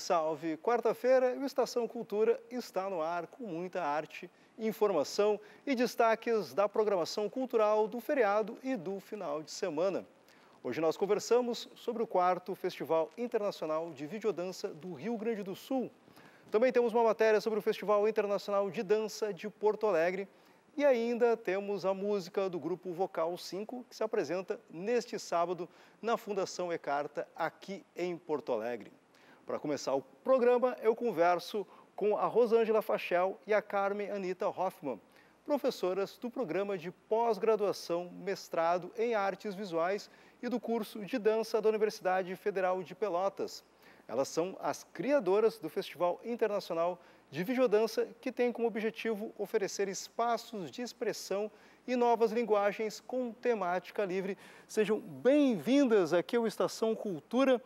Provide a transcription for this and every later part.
salve! Quarta-feira, o Estação Cultura está no ar com muita arte, informação e destaques da programação cultural do feriado e do final de semana. Hoje nós conversamos sobre o quarto Festival Internacional de Videodança do Rio Grande do Sul. Também temos uma matéria sobre o Festival Internacional de Dança de Porto Alegre. E ainda temos a música do grupo Vocal 5, que se apresenta neste sábado na Fundação Ecarta, aqui em Porto Alegre. Para começar o programa, eu converso com a Rosângela Fachel e a Carmen Anita Hoffman, professoras do programa de pós-graduação mestrado em artes visuais e do curso de dança da Universidade Federal de Pelotas. Elas são as criadoras do Festival Internacional de Videodança, que tem como objetivo oferecer espaços de expressão e novas linguagens com temática livre. Sejam bem-vindas aqui ao Estação Cultura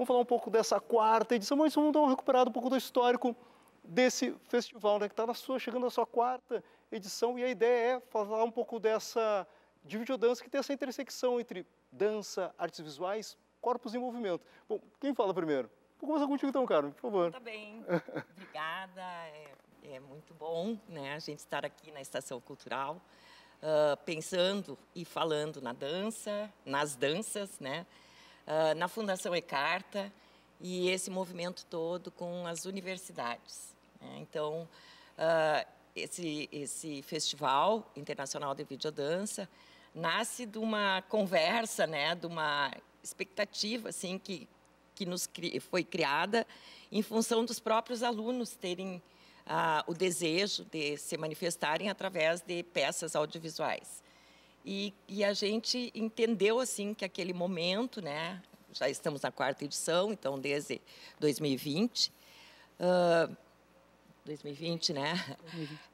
Vamos falar um pouco dessa quarta edição, mas vamos dar uma recuperada um pouco do histórico desse festival, né, que está chegando à sua quarta edição e a ideia é falar um pouco dessa de videodança que tem essa intersecção entre dança, artes visuais, corpos em movimento. Bom, quem fala primeiro? Vou começar contigo então, Carmen, por favor. Tá bem, obrigada. É, é, muito bom né, a gente estar aqui na Estação Cultural, uh, pensando e falando na dança, nas danças, né? Ah, na Fundação Ecarta e esse movimento todo com as universidades. Né? Então, uh, esse, esse Festival Internacional de Videodança nasce de uma conversa, né, de uma expectativa assim que que nos cri, foi criada em função dos próprios alunos terem ah, o desejo de se manifestarem através de peças audiovisuais. E, e a gente entendeu assim que aquele momento, né? Já estamos na quarta edição, então desde 2020, uh, 2020, né?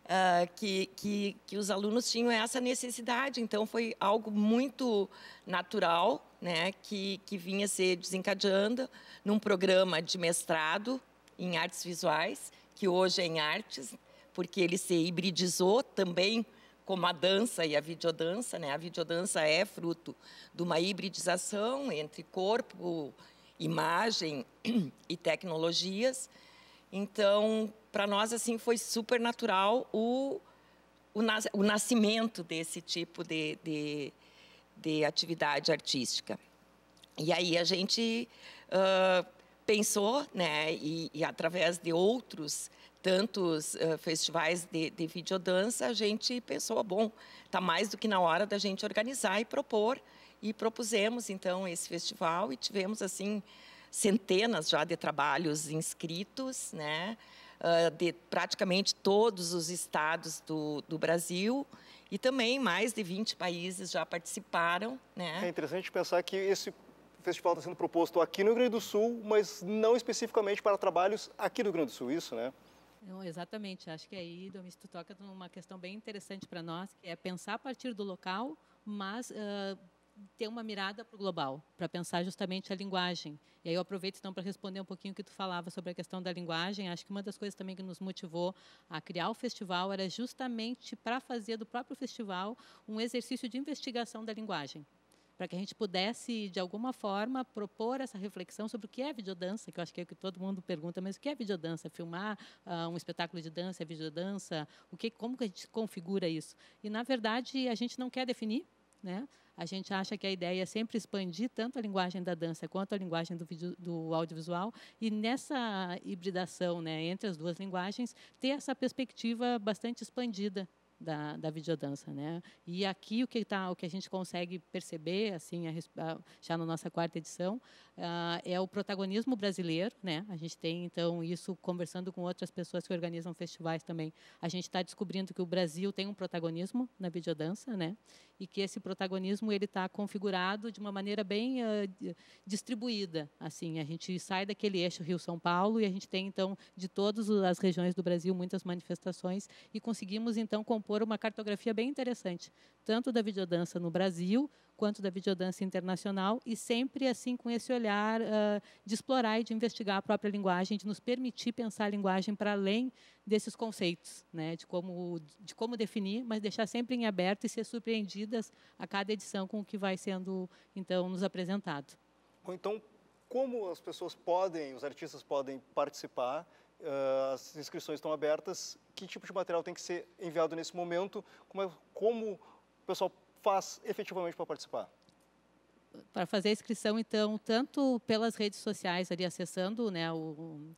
Uh, que, que, que os alunos tinham essa necessidade. Então, foi algo muito natural, né? Que, que vinha se desencadeando num programa de mestrado em artes visuais, que hoje é em artes, porque ele se hibridizou também como a dança e a videodança. Né? A videodança é fruto de uma hibridização entre corpo, imagem e tecnologias. Então, para nós, assim, foi super natural o, o, nascimento desse tipo de, de, de, atividade artística. E aí a gente uh, pensou, né, e, e através de outros tantos uh, festivais de, de videodança, a gente pensou, bom, está mais do que na hora da gente organizar e propor. E propusemos, então, esse festival e tivemos, assim, centenas já de trabalhos inscritos, né? Uh, de praticamente todos os estados do, do Brasil e também mais de 20 países já participaram. Né? É interessante pensar que esse festival está sendo proposto aqui no Rio Grande do Sul, mas não especificamente para trabalhos aqui do Rio Grande do Sul, isso, né? Não, exatamente. Acho que aí, Domis, tu toca numa questão bem interessante para nós, que é pensar a partir do local, mas uh, ter uma mirada para o global, para pensar justamente a linguagem. E aí eu aproveito então para responder um pouquinho o que tu falava sobre a questão da linguagem. Acho que uma das coisas também que nos motivou a criar o festival era justamente para fazer do próprio festival um exercício de investigação da linguagem para que a gente pudesse, de alguma forma, propor essa reflexão sobre o que é videodança, que eu acho que é o que todo mundo pergunta, mas o que é videodança? Filmar uh, um espetáculo de dança é videodança? O que, como que a gente configura isso? E, na verdade, a gente não quer definir, né? A gente acha que a ideia é sempre expandir tanto a linguagem da dança quanto a linguagem do, video, do audiovisual e nessa hibridação, né, entre as duas linguagens, ter essa perspectiva bastante expandida da, da videodança, né? E aqui o que tá, o que a gente consegue perceber, assim, a, já na nossa quarta edição, uh, é o protagonismo brasileiro, né? A gente tem então isso conversando com outras pessoas que organizam festivais também. A gente está descobrindo que o Brasil tem um protagonismo na videodança, né? E que esse protagonismo ele está configurado de uma maneira bem uh, distribuída, assim. A gente sai daquele eixo Rio-São Paulo e a gente tem então de todas as regiões do Brasil muitas manifestações e conseguimos então compor uma cartografia bem interessante, tanto da videodança no Brasil quanto da videodança internacional, e sempre assim com esse olhar uh, de explorar e de investigar a própria linguagem, de nos permitir pensar a linguagem para além desses conceitos, né, de como de como definir, mas deixar sempre em aberto e ser surpreendidas a cada edição com o que vai sendo então nos apresentado. então como as pessoas podem, os artistas podem participar uh, as inscrições estão abertas, que tipo de material tem que ser enviado nesse momento, como, é, como o pessoal faz efetivamente para participar? Para fazer a inscrição, então, tanto pelas redes sociais, ali acessando né, o,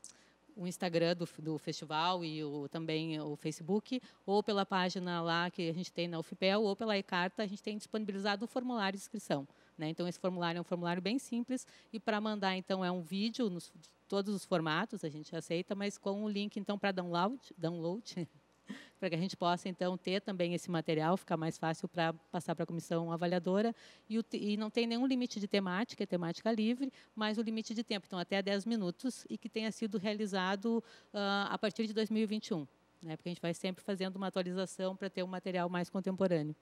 o Instagram do, do, festival e o, também o Facebook, ou pela página lá que a gente tem na UFPEL, ou pela e-carta, a gente tem disponibilizado o formulário de inscrição. Né? Então, esse formulário é um formulário bem simples e para mandar, então, é um vídeo nos todos os formatos, a gente aceita, mas com o um link, então, para download, download para que a gente possa, então, ter também esse material, ficar mais fácil para passar para a comissão avaliadora. E, o, e, não tem nenhum limite de temática, é temática livre, mas o limite de tempo, então, até 10 minutos, e que tenha sido realizado uh, a partir de 2021, né? porque a gente vai sempre fazendo uma atualização para ter um material mais contemporâneo.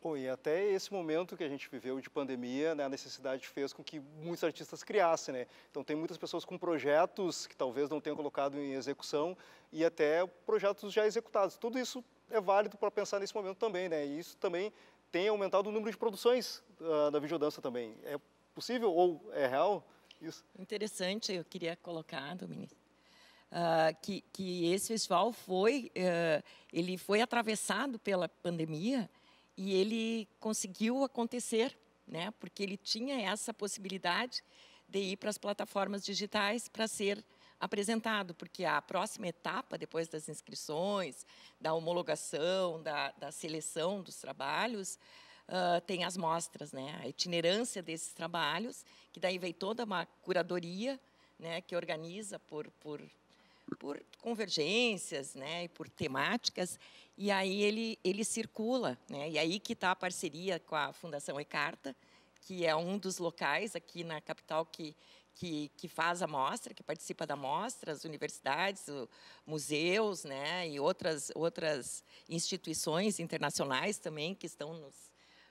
Bom, e até esse momento que a gente viveu de pandemia, né, a necessidade fez com que muitos artistas criassem, né? Então tem muitas pessoas com projetos que talvez não tenham colocado em execução e até projetos já executados. Tudo isso é válido para pensar nesse momento também, né? E isso também tem aumentado o número de produções uh, ah, da videodança também. É possível ou é real isso? Interessante, eu queria colocar, Dominique. Uh, que, que esse festival foi uh, ele foi atravessado pela pandemia e ele conseguiu acontecer, né? Porque ele tinha essa possibilidade de ir para as plataformas digitais para ser apresentado, porque a próxima etapa, depois das inscrições, da homologação, da, da seleção dos trabalhos, uh, tem as mostras, né? A itinerância desses trabalhos, que daí vem toda uma curadoria, né? Que organiza por, por por convergências né, e por temáticas, e aí ele, ele circula. Né? E aí que está a parceria com a Fundação Ecarta, que é um dos locais aqui na capital que, que, que faz a mostra, que participa da mostra, as universidades, museus né? e outras, outras instituições internacionais também que estão nos,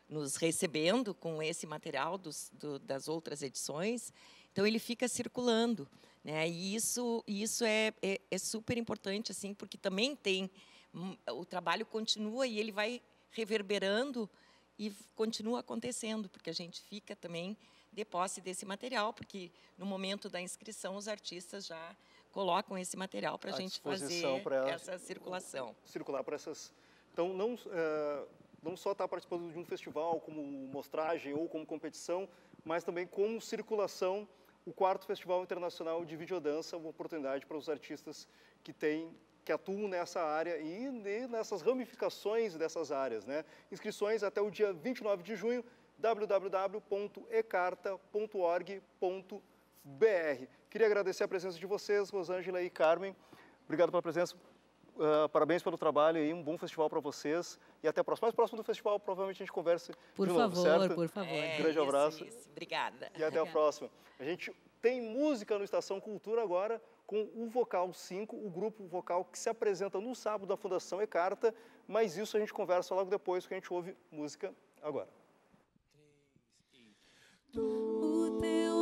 nos recebendo com esse material dos, do, das outras edições. Então, ele fica circulando. Né? E isso, isso é, é, é super importante, assim, porque também tem Hum, o trabalho continua e ele vai reverberando e continua acontecendo, porque a gente fica também de posse desse material, porque no momento da inscrição os artistas já colocam esse material para a gente fazer essa circulação. Circular para essas. Então, não, eh, não só estar tá participando de um festival como mostragem ou como competição, mas também como circulação. O quarto Festival Internacional de Videodança, é uma oportunidade para os artistas que têm que atuam nessa área e nessas ramificações dessas áreas. Né? Inscrições até o dia 29 de junho, www.ecarta.org.br. Queria agradecer a presença de vocês, Rosângela e Carmen. Obrigado pela presença. Uh, parabéns pelo trabalho e um bom festival para vocês. E até a próxima. Mais próximo do festival, provavelmente a gente conversa por de novo, favor, certo? Por favor, é, Grande abraço. isso. Obrigada. E até Obrigada. a próxima. A gente tem música no Estação Cultura agora com o vocal 5, o grupo vocal que se apresenta no sábado da Fundação Ecarta, mas isso a gente conversa logo depois que a gente ouve música agora. Três, e...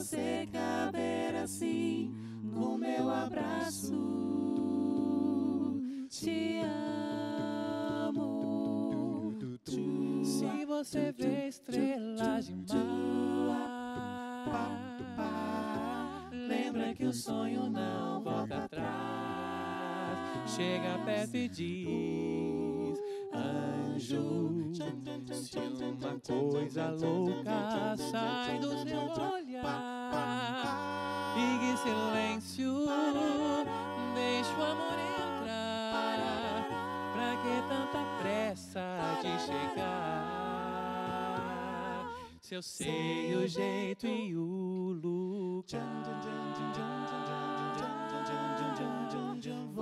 você caber assim no meu abraço. Te amo. Se você vê estrelas de mar, lembra que o sonho não volta atrás. Chega perto e diz anjo. Se uma coisa louca sai do seu olho, silêncio, deixa o amor entrar. Pra que tanta pressa de chegar? Se eu sei o jeito e o lugar,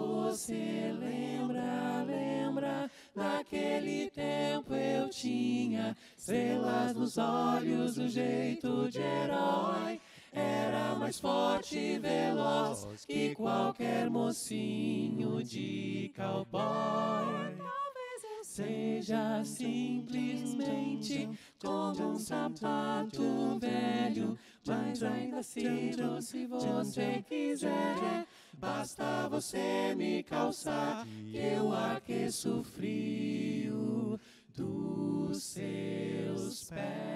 você lembra, lembra. Naquele tempo eu tinha estrelas nos olhos, o jeito de herói era mais forte e veloz que qualquer mocinho de cowboy. Talvez eu seja simplesmente como um sapato velho, mas ainda assim, se você quiser, basta você me calçar, que eu aqueço frio dos seus pés.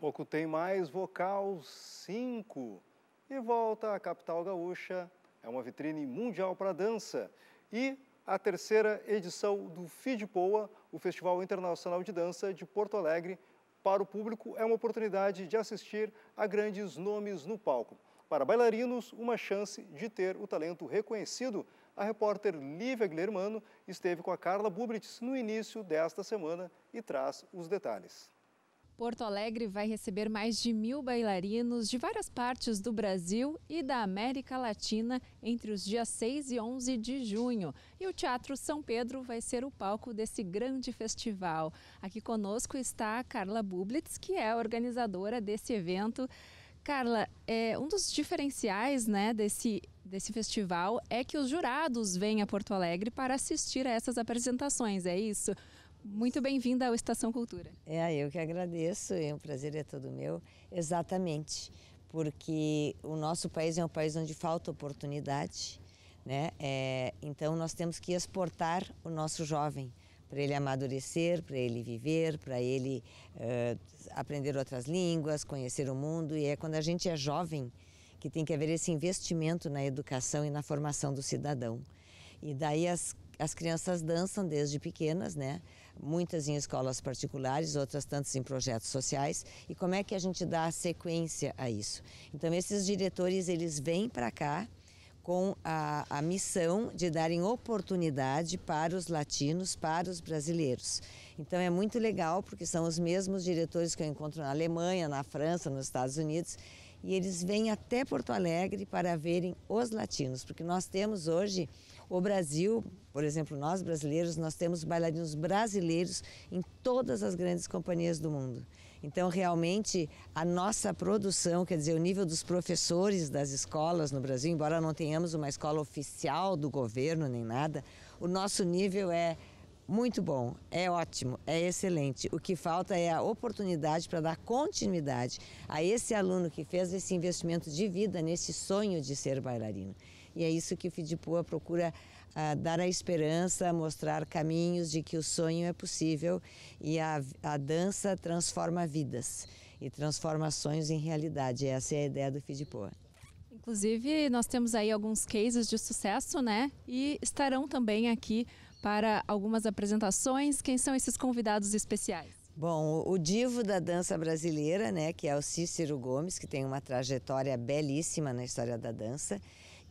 pouco tem mais, vocal 5. E volta à capital gaúcha, é uma vitrine mundial para dança. E a terceira edição do FIDPOA, o Festival Internacional de Dança de Porto Alegre, para o público é uma oportunidade de assistir a grandes nomes no palco. Para bailarinos, uma chance de ter o talento reconhecido. A repórter Lívia Guilhermano esteve com a Carla Bubritz no início desta semana e traz os detalhes. Porto Alegre vai receber mais de mil bailarinos de várias partes do Brasil e da América Latina entre os dias 6 e 11 de junho. E o Teatro São Pedro vai ser o palco desse grande festival. Aqui conosco está a Carla Bublitz, que é a organizadora desse evento. Carla, é, um dos diferenciais né, desse, desse festival é que os jurados vêm a Porto Alegre para assistir a essas apresentações, é isso? Muito bem-vinda ao Estação Cultura. É, eu que agradeço, é um prazer é todo meu. Exatamente, porque o nosso país é um país onde falta oportunidade, né? É, então nós temos que exportar o nosso jovem para ele amadurecer, para ele viver, para ele uh, aprender outras línguas, conhecer o mundo. E é quando a gente é jovem que tem que haver esse investimento na educação e na formação do cidadão. E daí as, as crianças dançam desde pequenas, né? muitas em escolas particulares, outras tantas em projetos sociais, e como é que a gente dá sequência a isso. Então esses diretores, eles vêm para cá com a, a missão de darem oportunidade para os latinos, para os brasileiros. Então é muito legal porque são os mesmos diretores que eu encontro na Alemanha, na França, nos Estados Unidos, e eles vêm até Porto Alegre para verem os latinos, porque nós temos hoje o Brasil, por exemplo, nós brasileiros, nós temos bailarinos brasileiros em todas as grandes companhias do mundo. Então, realmente, a nossa produção, quer dizer, o nível dos professores das escolas no Brasil, embora não tenhamos uma escola oficial do governo nem nada, o nosso nível é muito bom, é ótimo, é excelente. O que falta é a oportunidade para dar continuidade a esse aluno que fez esse investimento de vida nesse sonho de ser bailarino. E é isso que o Fidipua procura dar a esperança, mostrar caminhos de que o sonho é possível e a, a dança transforma vidas e sonhos em realidade. Essa é a ideia do Fidipoa. Inclusive, nós temos aí alguns cases de sucesso, né? E estarão também aqui para algumas apresentações. Quem são esses convidados especiais? Bom, o divo da dança brasileira, né, que é o Cícero Gomes, que tem uma trajetória belíssima na história da dança,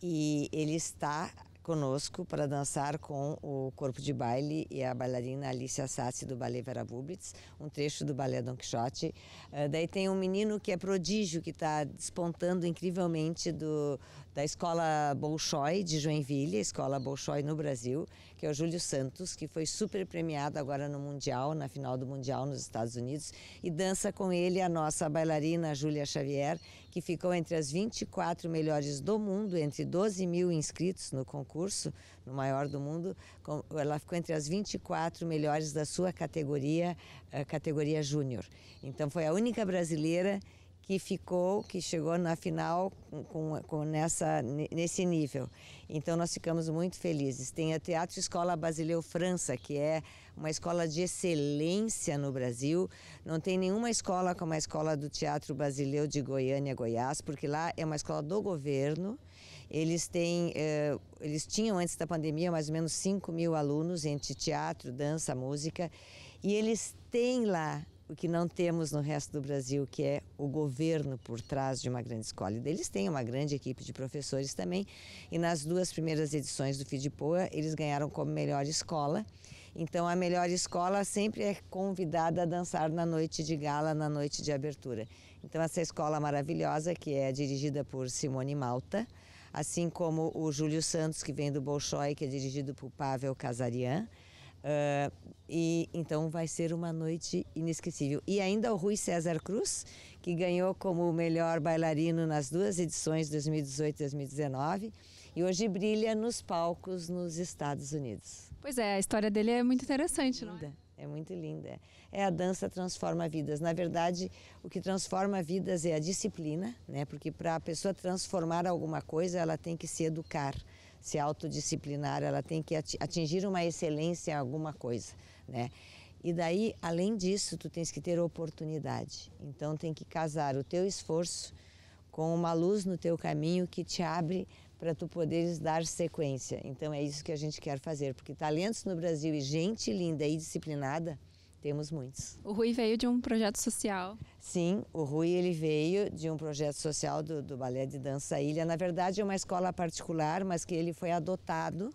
e ele está conosco para dançar com o corpo de baile e a bailarina Alicia Sassi do Ballet Vera Bublitz, um trecho do Ballet Don Quixote. Uh, daí tem um menino que é prodígio, que está despontando incrivelmente do, da Escola Bolshoi de Joinville, a Escola Bolshoi no Brasil, que é o Júlio Santos, que foi super premiado agora no Mundial, na final do Mundial nos Estados Unidos, e dança com ele a nossa bailarina Júlia Xavier, que ficou entre as 24 melhores do mundo, entre 12 mil inscritos no concurso, no maior do mundo. Ela ficou entre as 24 melhores da sua categoria, eh, categoria júnior. Então foi a única brasileira que ficou, que chegou na final com, com nessa, nesse nível. Então nós ficamos muito felizes. Tem a Teatro Escola Basileu França, que é uma escola de excelência no Brasil. Não tem nenhuma escola como a escola do Teatro Basileu de Goiânia, Goiás, porque lá é uma escola do governo. Eles têm, eh, eles tinham antes da pandemia mais ou menos 5 mil alunos entre teatro, dança, música, e eles têm lá o que não temos no resto do Brasil, que é o governo por trás de uma grande escola. Eles têm uma grande equipe de professores também, e nas duas primeiras edições do FIDPOA, eles ganharam como melhor escola. Então, a melhor escola sempre é convidada a dançar na noite de gala, na noite de abertura. Então, essa escola maravilhosa, que é dirigida por Simone Malta, assim como o Júlio Santos, que vem do Bolshoi, que é dirigido por Pavel Kazarian, Uh, e então vai ser uma noite inesquecível. E ainda o Rui César Cruz, que ganhou como melhor bailarino nas duas edições, 2018 e 2019, e hoje brilha nos palcos nos Estados Unidos. Pois é, a história dele é muito interessante, linda, não é? É muito linda. É a dança transforma vidas. Na verdade, o que transforma vidas é a disciplina, né? Porque para a pessoa transformar alguma coisa, ela tem que se educar se é autodisciplinar, ela tem que atingir uma excelência em alguma coisa, né? E daí, além disso, tu tens que ter oportunidade. Então tem que casar o teu esforço com uma luz no teu caminho que te abre para tu poderes dar sequência. Então é isso que a gente quer fazer, porque talentos no Brasil e gente linda e disciplinada temos muitos. O Rui veio de um projeto social. Sim, o Rui ele veio de um projeto social do, do Balé de Dança Ilha. Na verdade, é uma escola particular, mas que ele foi adotado,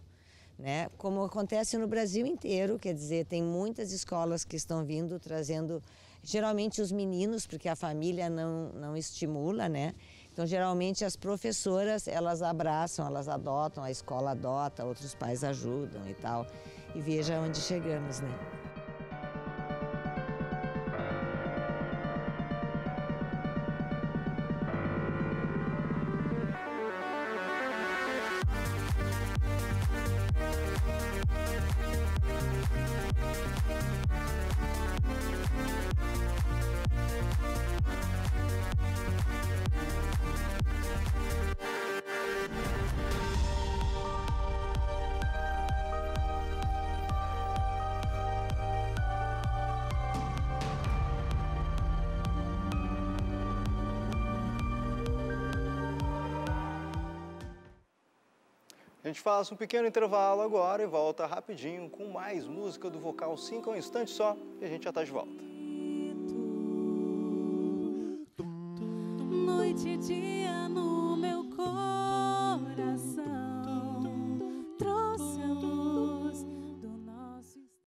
né? Como acontece no Brasil inteiro, quer dizer, tem muitas escolas que estão vindo trazendo, geralmente os meninos, porque a família não não estimula, né? Então, geralmente as professoras elas abraçam, elas adotam, a escola adota, outros pais ajudam e tal. E veja onde chegamos, né? gente faz um pequeno intervalo agora e volta rapidinho com mais música do vocal 5, um instante só, e a gente já está de volta.